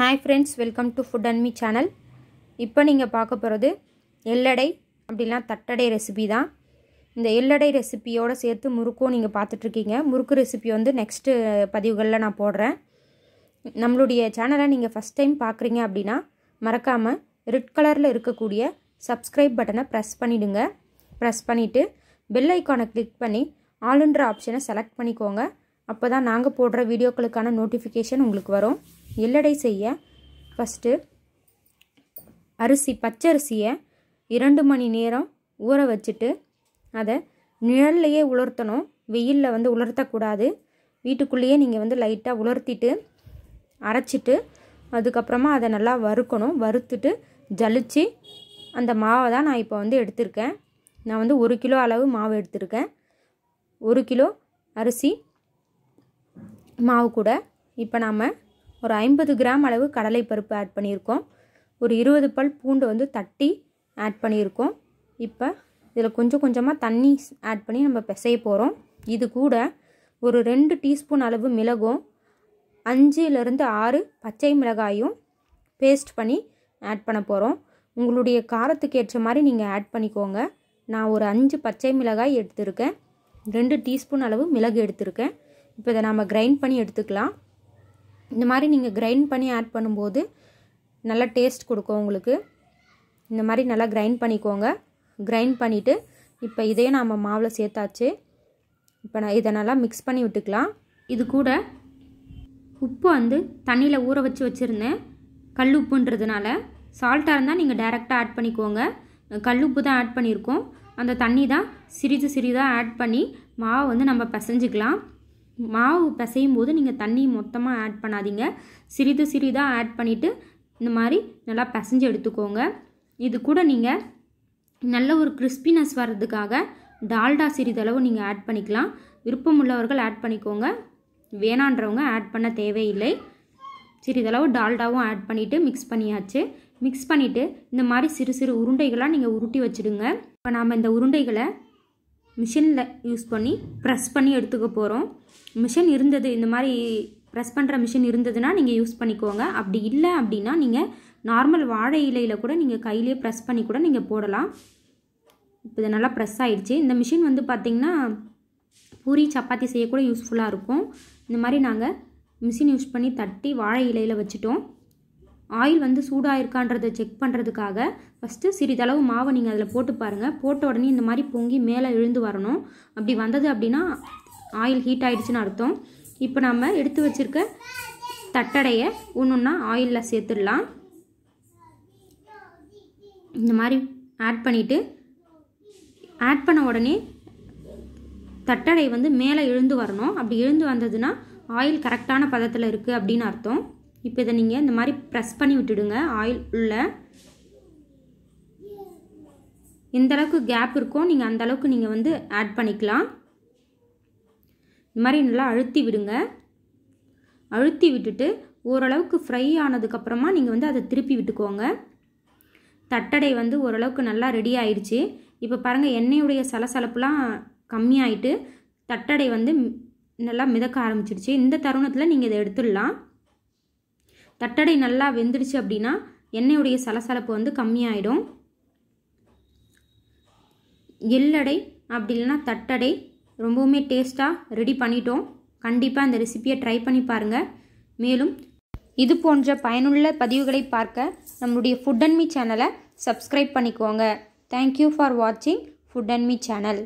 hi friends welcome to food and me channel இப்போ நீங்கள் பார்க்க போகிறது எள்ளடை அப்படிலாம் தட்டடை ரெசிபி தான் இந்த எள்ளடை ரெசிபியோடு சேர்த்து முறுக்கும் நீங்கள் பார்த்துட்ருக்கீங்க முறுக்கு ரெசிபி வந்து நெக்ஸ்ட்டு பதிவுகளில் நான் போடுறேன் நம்மளுடைய சேனலை நீங்கள் ஃபஸ்ட் டைம் பார்க்குறீங்க அப்படின்னா மறக்காமல் ரெட் கலரில் இருக்கக்கூடிய சப்ஸ்கிரைப் பட்டனை ப்ரெஸ் பண்ணிவிடுங்க ப்ரெஸ் பண்ணிவிட்டு பெல் ஐக்கானை கிளிக் பண்ணி ஆளுன்ற ஆப்ஷனை செலக்ட் பண்ணிக்கோங்க அப்போ தான் நாங்கள் போடுற வீடியோக்களுக்கான நோட்டிஃபிகேஷன் உங்களுக்கு வரும் எல்லடை செய்ய ஃபஸ்ட்டு அரிசி பச்சரிசியை இரண்டு மணி நேரம் ஊற வச்சுட்டு அதை நிழல்லையே உலர்த்தணும் வெயிலில் வந்து உலர்த்தக்கூடாது வீட்டுக்குள்ளேயே நீங்கள் வந்து லைட்டாக உலர்த்திட்டு அரைச்சிட்டு அதுக்கப்புறமா அதை நல்லா வறுக்கணும் வறுத்துட்டு ஜலிச்சு அந்த மாவை தான் நான் இப்போ வந்து எடுத்திருக்கேன் நான் வந்து ஒரு கிலோ அளவு மாவு எடுத்திருக்கேன் ஒரு கிலோ அரிசி மாவு கூட இப்போ நாம் ஒரு ஐம்பது கிராம் அளவு கடலைப்பருப்பு ஆட் பண்ணியிருக்கோம் ஒரு இருபது பல் பூண்டு வந்து தட்டி ஆட் பண்ணியிருக்கோம் இப்போ இதில் கொஞ்சம் கொஞ்சமாக தண்ணி ஆட் பண்ணி நம்ம பிசைய போகிறோம் இது கூட ஒரு ரெண்டு டீஸ்பூன் அளவு மிளகும் அஞ்சுலேருந்து ஆறு பச்சை மிளகாயும் பேஸ்ட் பண்ணி ஆட் பண்ண போகிறோம் உங்களுடைய காரத்துக்கு ஏற்ற மாதிரி நீங்கள் ஆட் பண்ணிக்கோங்க நான் ஒரு அஞ்சு பச்சை மிளகாய் எடுத்திருக்கேன் ரெண்டு டீஸ்பூன் அளவு மிளகு எடுத்திருக்கேன் இப்போ இதை நாம் கிரைண்ட் பண்ணி எடுத்துக்கலாம் இந்த மாதிரி நீங்கள் கிரைண்ட் பண்ணி ஆட் பண்ணும்போது நல்லா டேஸ்ட் கொடுக்கும் உங்களுக்கு இந்த மாதிரி நல்லா கிரைண்ட் பண்ணிக்கோங்க கிரைண்ட் பண்ணிவிட்டு இப்போ இதையும் நாம் மாவில் சேர்த்தாச்சு இப்போ நான் இதை நல்லா மிக்ஸ் பண்ணி விட்டுக்கலாம் இது கூட உப்பு வந்து தண்ணியில் ஊற வச்சு வச்சுருந்தேன் கல் உப்புன்றதுனால சால்ட்டாக இருந்தால் நீங்கள் டேரெக்டாக ஆட் பண்ணிக்கோங்க கல் உப்பு தான் ஆட் பண்ணியிருக்கோம் அந்த தண்ணி தான் சிறிது சிறிதாக ஆட் பண்ணி மாவை வந்து நம்ம பசைஞ்சிக்கலாம் மாவு பிசையும் போது நீங்கள் தண்ணி மொத்தமாக ஆட் பண்ணாதீங்க சிறிது சிறிதாக ஆட் பண்ணிவிட்டு இந்த மாதிரி நல்லா பிசைஞ்சு எடுத்துக்கோங்க இது கூட நீங்கள் நல்ல ஒரு கிறிஸ்பினஸ் வர்றதுக்காக டால்டா சிறிதளவு நீங்கள் ஆட் பண்ணிக்கலாம் விருப்பம் உள்ளவர்கள் ஆட் பண்ணிக்கோங்க வேணான்றவங்க ஆட் பண்ண தேவையில்லை சிறிதளவு டால்டாவும் ஆட் பண்ணிவிட்டு மிக்ஸ் பண்ணியாச்சு மிக்ஸ் பண்ணிவிட்டு இந்த மாதிரி சிறு சிறு உருண்டைகளாக நீங்கள் உருட்டி வச்சுடுங்க இப்போ நாம் இந்த உருண்டைகளை மிஷினில் யூஸ் பண்ணி ப்ரெஸ் பண்ணி எடுத்துக்க போகிறோம் மிஷின் இருந்தது இந்த மாதிரி ப்ரெஸ் பண்ணுற மிஷின் இருந்ததுன்னா நீங்கள் யூஸ் பண்ணிக்கோங்க அப்படி இல்லை அப்படின்னா நீங்கள் நார்மல் வாழை இலையில் கூட நீங்கள் கையிலே ப்ரெஸ் பண்ணி கூட நீங்கள் போடலாம் இப்போ இது நல்லா ப்ரெஸ் ஆகிடுச்சு இந்த மிஷின் வந்து பார்த்திங்கன்னா பூரி சப்பாத்தி செய்யக்கூட யூஸ்ஃபுல்லாக இருக்கும் இந்த மாதிரி நாங்கள் மிஷின் யூஸ் பண்ணி தட்டி வாழை இலையில் வச்சுட்டோம் ஆயில் வந்து சூடாயிருக்கான்றதை செக் பண்ணுறதுக்காக ஃபஸ்ட்டு சிறிதளவு மாவை நீங்கள் அதில் போட்டு பாருங்கள் போட்ட உடனே இந்த மாதிரி பொங்கி மேலே எழுந்து வரணும் அப்படி வந்தது அப்படின்னா ஆயில் ஹீட் ஆகிடுச்சின்னு அர்த்தம் இப்போ நம்ம எடுத்து வச்சுருக்க தட்டடையை ஒன்றுன்னா ஆயிலில் சேர்த்துடலாம் இந்த மாதிரி ஆட் பண்ணிவிட்டு ஆட் பண்ண உடனே தட்டடை வந்து மேலே எழுந்து வரணும் அப்படி எழுந்து வந்ததுன்னா ஆயில் கரெக்டான பதத்தில் இருக்குது அப்படின்னு அர்த்தம் இப்போ இதை நீங்கள் இந்த மாதிரி ப்ரெஸ் பண்ணி விட்டுடுங்க ஆயில் உள்ளே எந்த அளவுக்கு கேப் இருக்கோ நீங்கள் அந்த அளவுக்கு நீங்கள் வந்து ஆட் பண்ணிக்கலாம் இந்த மாதிரி நல்லா அழுத்தி விடுங்க அழுத்தி விட்டுட்டு ஓரளவுக்கு ஃப்ரை ஆனதுக்கப்புறமா நீங்கள் வந்து அதை திருப்பி விட்டுக்கோங்க தட்டடை வந்து ஓரளவுக்கு நல்லா ரெடி ஆயிடுச்சு இப்போ பாருங்கள் எண்ணெயுடைய சலசலப்புலாம் கம்மியாயிட்டு தட்டடை வந்து நல்லா மிதக்க ஆரம்பிச்சிடுச்சு இந்த தருணத்தில் நீங்கள் இதை எடுத்துடலாம் தட்டடை நல்லா வெந்துடுச்சு அப்படின்னா எண்ணெயுடைய சலசலப்பு வந்து கம்மியாயிடும் எல்லடை அப்படி இல்லைன்னா தட்டடை ரொம்பவுமே டேஸ்ட்டாக ரெடி பண்ணிட்டோம் கண்டிப்பாக அந்த ரெசிப்பியை ட்ரை பண்ணி பாருங்கள் மேலும் இது போன்ற பயனுள்ள பதிவுகளை பார்க்க நம்மளுடைய ஃபுட் அண்ட் மீ சேனலை சப்ஸ்கிரைப் பண்ணிக்கோங்க தேங்க்யூ ஃபார் வாட்சிங் ஃபுட் அண்ட் மீ சேனல்